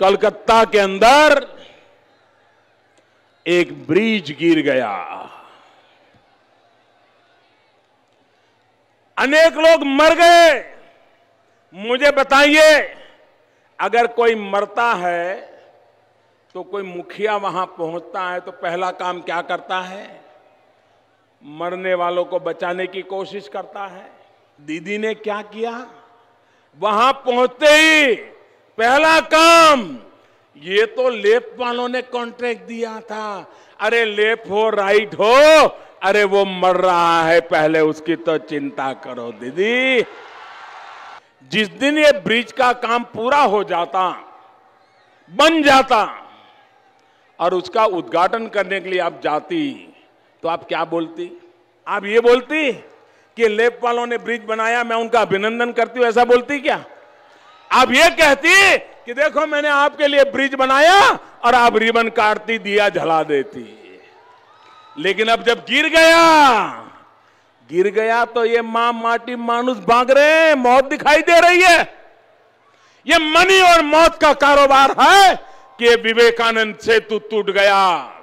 कलकत्ता के अंदर एक ब्रिज गिर गया अनेक लोग मर गए मुझे बताइए अगर कोई मरता है तो कोई मुखिया वहां पहुंचता है तो पहला काम क्या करता है मरने वालों को बचाने की कोशिश करता है दीदी ने क्या किया वहां पहुंचते ही पहला काम ये तो लेप वालों ने कॉन्ट्रैक्ट दिया था अरे लेप हो राइट हो अरे वो मर रहा है पहले उसकी तो चिंता करो दीदी जिस दिन ये ब्रिज का काम पूरा हो जाता बन जाता और उसका उद्घाटन करने के लिए आप जाती तो आप क्या बोलती आप ये बोलती कि लेप वालों ने ब्रिज बनाया मैं उनका अभिनंदन करती हूं ऐसा बोलती क्या आप ये कहती कि देखो मैंने आपके लिए ब्रिज बनाया और आप रिबन काटती दिया झला देती लेकिन अब जब गिर गया गिर गया तो ये मां माटी मानुष भाग रहे हैं मौत दिखाई दे रही है ये मनी और मौत का कारोबार है कि विवेकानंद सेतु टूट गया